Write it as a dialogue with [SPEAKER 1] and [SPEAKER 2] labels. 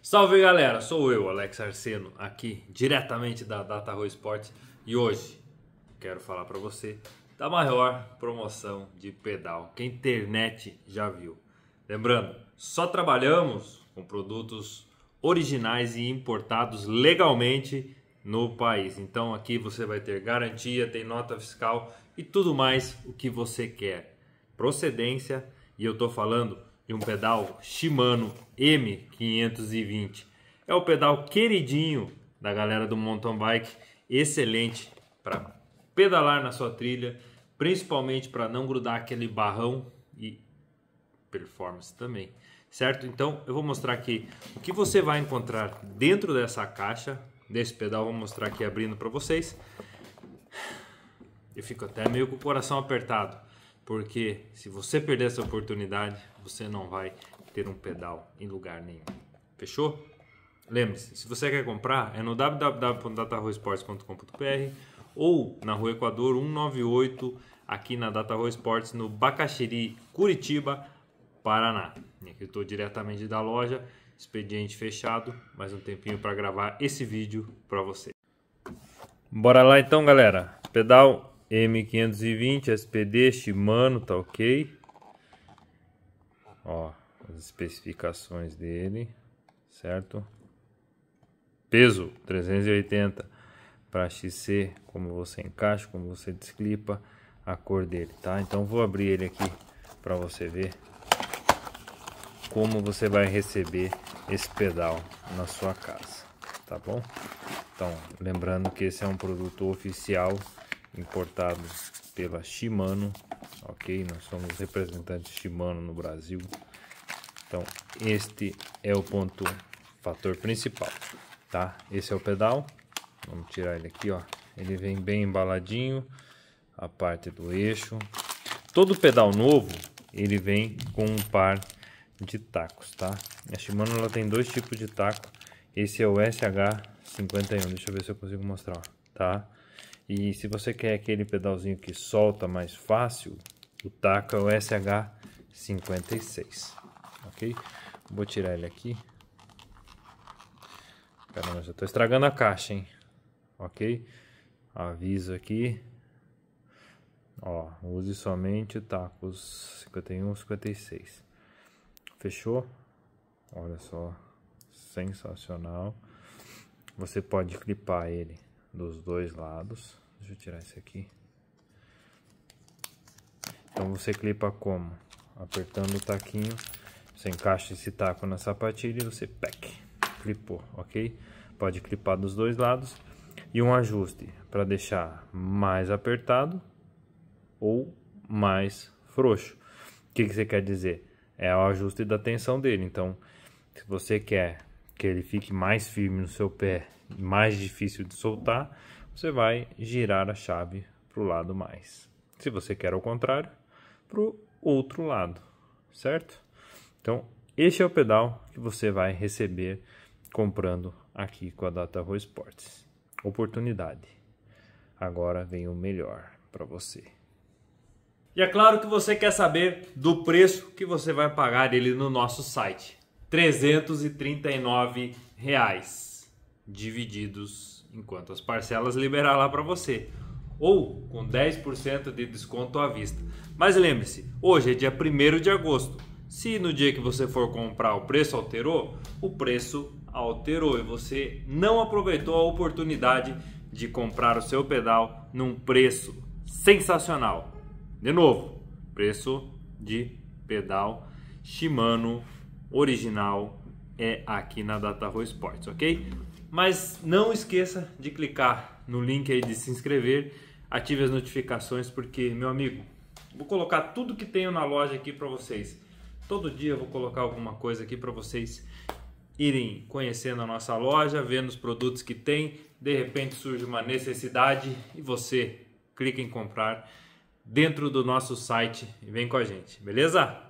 [SPEAKER 1] Salve galera, sou eu, Alex Arseno, aqui diretamente da Data Row Sports e hoje quero falar para você da maior promoção de pedal que a internet já viu. Lembrando, só trabalhamos com produtos originais e importados legalmente no país. Então aqui você vai ter garantia, tem nota fiscal e tudo mais o que você quer. Procedência e eu tô falando e um pedal Shimano M520. É o pedal queridinho da galera do mountain bike, excelente para pedalar na sua trilha, principalmente para não grudar aquele barrão e performance também, certo? Então eu vou mostrar aqui o que você vai encontrar dentro dessa caixa, desse pedal, vou mostrar aqui abrindo para vocês. Eu fico até meio com o coração apertado porque se você perder essa oportunidade, você não vai ter um pedal em lugar nenhum. Fechou? Lembre-se, se você quer comprar, é no www.datarroesports.com.br ou na Rua Equador 198, aqui na Data Roa no Bacaxiri, Curitiba, Paraná. E aqui estou diretamente da loja, expediente fechado, mais um tempinho para gravar esse vídeo para você. Bora lá então, galera. Pedal M520 SPD Shimano, tá ok? Ó, as especificações dele, certo? Peso 380 para XC, como você encaixa, como você desclipa a cor dele, tá? Então vou abrir ele aqui para você ver como você vai receber esse pedal na sua casa, tá bom? Então, lembrando que esse é um produto oficial importado pela Shimano, ok? Nós somos representantes Shimano no Brasil. Então, este é o ponto fator principal, tá? Esse é o pedal. Vamos tirar ele aqui, ó. Ele vem bem embaladinho, a parte do eixo. Todo pedal novo, ele vem com um par de tacos, tá? A Shimano ela tem dois tipos de taco. Esse é o SH51. Deixa eu ver se eu consigo mostrar, ó, tá? E se você quer aquele pedalzinho que solta mais fácil, o taco é o SH56, ok? Vou tirar ele aqui. Caramba, já estou estragando a caixa, hein? Ok? Aviso aqui. Ó, use somente o tacos 51, 56. Fechou? Olha só, sensacional. Você pode clipar ele dos dois lados. Deixa eu tirar esse aqui. Então você clipa como? Apertando o taquinho, você encaixa esse taco na sapatilha e você pec, clipou, ok? Pode clipar dos dois lados. E um ajuste para deixar mais apertado ou mais frouxo. O que, que você quer dizer? É o ajuste da tensão dele. Então, se você quer que ele fique mais firme no seu pé mais difícil de soltar, você vai girar a chave para o lado mais. Se você quer ao contrário, para o outro lado, certo? Então, este é o pedal que você vai receber comprando aqui com a Data Row Sports. Oportunidade. Agora vem o melhor para você. E é claro que você quer saber do preço que você vai pagar ele no nosso site. 339 reais divididos enquanto as parcelas liberar lá para você ou com 10% de desconto à vista. Mas lembre-se, hoje é dia 1 de agosto. Se no dia que você for comprar o preço alterou, o preço alterou e você não aproveitou a oportunidade de comprar o seu pedal num preço sensacional. De novo, preço de pedal Shimano original é aqui na Data Row Sports, ok? Mas não esqueça de clicar no link aí de se inscrever, ative as notificações porque, meu amigo, vou colocar tudo que tenho na loja aqui para vocês. Todo dia eu vou colocar alguma coisa aqui para vocês irem conhecendo a nossa loja, vendo os produtos que tem. De repente surge uma necessidade e você clica em comprar dentro do nosso site e vem com a gente, beleza?